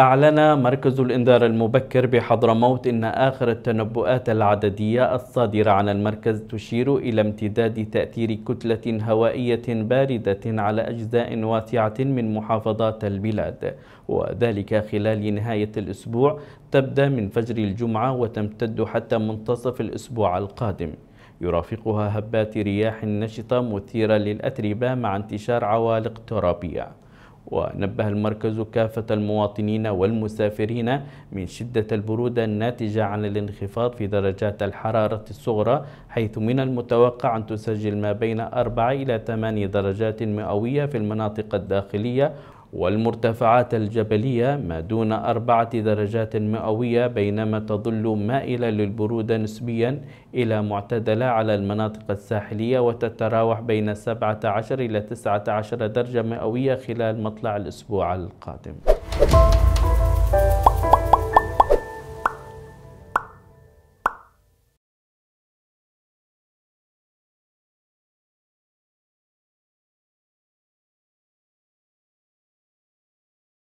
أعلن مركز الإنذار المبكر بحضرموت إن آخر التنبؤات العددية الصادرة عن المركز تشير إلى امتداد تأثير كتلة هوائية باردة على أجزاء واسعة من محافظات البلاد وذلك خلال نهاية الأسبوع تبدأ من فجر الجمعة وتمتد حتى منتصف الأسبوع القادم يرافقها هبات رياح نشطة مثيرة للأتربة مع انتشار عوالق ترابية ونبه المركز كافة المواطنين والمسافرين من شدة البرودة الناتجة عن الانخفاض في درجات الحرارة الصغرى حيث من المتوقع أن تسجل ما بين 4 إلى 8 درجات مئوية في المناطق الداخلية والمرتفعات الجبلية ما دون أربعة درجات مئوية بينما تظل مائلة للبرودة نسبيا إلى معتدلة على المناطق الساحلية وتتراوح بين 17 إلى 19 درجة مئوية خلال مطلع الأسبوع القادم.